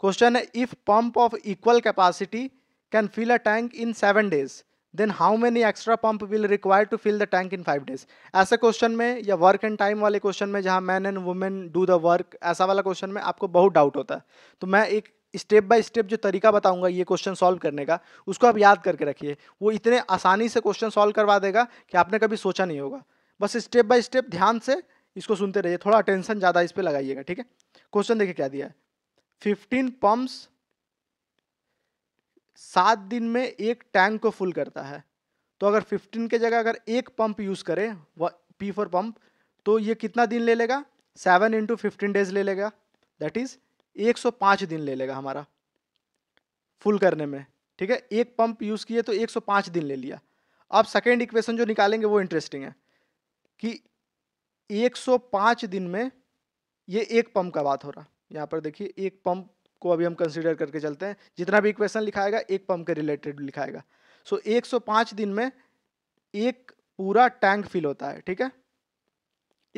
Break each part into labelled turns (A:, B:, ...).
A: question है if pump of equal capacity can fill a tank in seven days then how many extra pump will require to fill the tank in five days ऐसे question में या work and time वाले question में जहाँ man and women do the work ऐसा वाला question में आपको बहुत डाउट होता है तो मैं एक स्टेप बाय स्टेप जो तरीका बताऊंगा ये क्वेश्चन सॉल्व करने का उसको आप याद करके रखिए वो इतने आसानी से क्वेश्चन सॉल्व करवा देगा कि आपने कभी सोचा नहीं होगा बस स्टेप बाय स्टेप ध्यान से इसको सुनते रहिए थोड़ा अटेंशन ज़्यादा इस पर लगाइएगा ठीक है क्वेश्चन देखिए क्या दिया है फिफ्टीन पम्प्स सात दिन में एक टैंक को फुल करता है तो अगर फिफ्टीन के जगह अगर एक पंप यूज़ करें पी फोर पंप तो ये कितना दिन ले लेगा सेवन इंटू फिफ्टीन डेज ले लेगा दैट इज़ एक सौ पाँच दिन ले लेगा हमारा फुल करने में ठीक है एक पंप यूज़ किए तो एक सौ पाँच दिन ले लिया अब सेकेंड इक्वेशन जो निकालेंगे वो इंटरेस्टिंग है कि एक सौ पाँच दिन में ये एक पंप का बात हो रहा यहाँ पर देखिए एक पंप को अभी हम कंसिडर करके चलते हैं जितना भी इक्वेशन लिखाएगा एक पंप के रिलेटेड लिखाएगा सो so, 105 दिन में एक पूरा टैंक फिल होता है ठीक है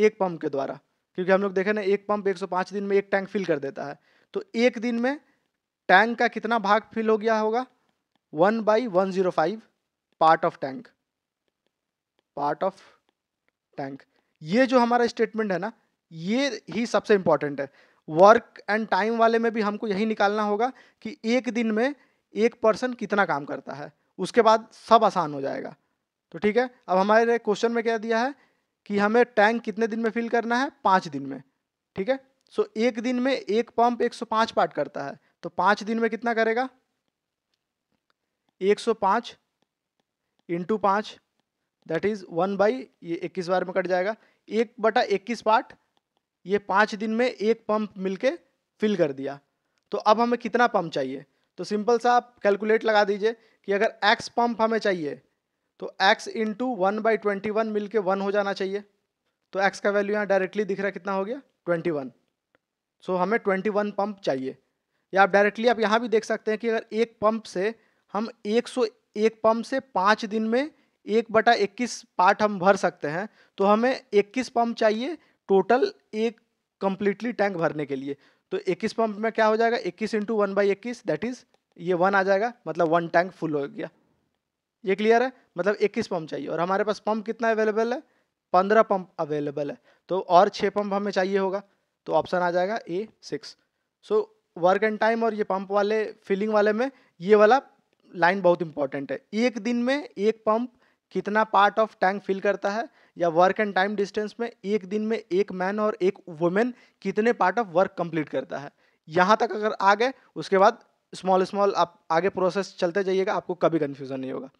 A: एक पंप के द्वारा क्योंकि हम लोग देखे ना एक पंप 105 दिन में एक टैंक फिल कर देता है तो एक दिन में टैंक का कितना भाग फिल हो गया होगा one by one zero five part of tank part of tank ये जो हमारा स्टेटमेंट है ना ये ही सबसे इंपॉर्टेंट है वर्क एंड टाइम वाले में भी हमको यही निकालना होगा कि एक दिन में एक पर्सन कितना काम करता है उसके बाद सब आसान हो जाएगा तो ठीक है अब हमारे क्वेश्चन में क्या दिया है कि हमें टैंक कितने दिन में फिल करना है पाँच दिन में ठीक है सो एक दिन में एक पंप 105 पार्ट करता है तो पाँच दिन में कितना करेगा 105 सौ पाँच इंटू पाँच दैट इज़ वन बाई ये इक्कीस बार में कट जाएगा एक बटा इक्कीस पार्ट ये पाँच दिन में एक पंप मिलके फिल कर दिया तो अब हमें कितना पंप चाहिए तो सिंपल सा आप कैलकुलेट लगा दीजिए कि अगर एक्स पंप हमें चाहिए तो X into one by twenty one मिल के वन हो जाना चाहिए तो एक्स का वैल्यू यहाँ डायरेक्टली दिख रहा है कितना हो गया ट्वेंटी वन सो हमें ट्वेंटी वन पंप चाहिए या आप डायरेक्टली आप यहाँ भी देख सकते हैं कि अगर एक पंप से हम एक सौ एक पंप से पाँच दिन में एक बटा इक्कीस पार्ट हम भर सकते हैं तो हमें इक्कीस पंप चाहिए टोटल एक कंप्लीटली टैंक भरने के लिए तो 21 पंप में क्या हो जाएगा 21 इंटू वन बाई इक्कीस दैट इज़ ये वन आ जाएगा मतलब वन टैंक फुल हो गया ये क्लियर है मतलब 21 पंप चाहिए और हमारे पास पंप कितना अवेलेबल है पंद्रह पंप अवेलेबल है तो और छः पंप हमें चाहिए होगा तो ऑप्शन आ जाएगा A six so work and time और ये पंप वाले फिलिंग वाले में ये वाला लाइन बहुत इंपॉर्टेंट है एक दिन में एक पंप कितना पार्ट ऑफ टैंक फिल करता है या वर्क एंड टाइम डिस्टेंस में एक दिन में एक मैन और एक वुमेन कितने पार्ट ऑफ वर्क कंप्लीट करता है यहाँ तक अगर आ गए उसके बाद स्मॉल स्मॉल आप आगे प्रोसेस चलते जाइएगा आपको कभी कन्फ्यूज़न नहीं होगा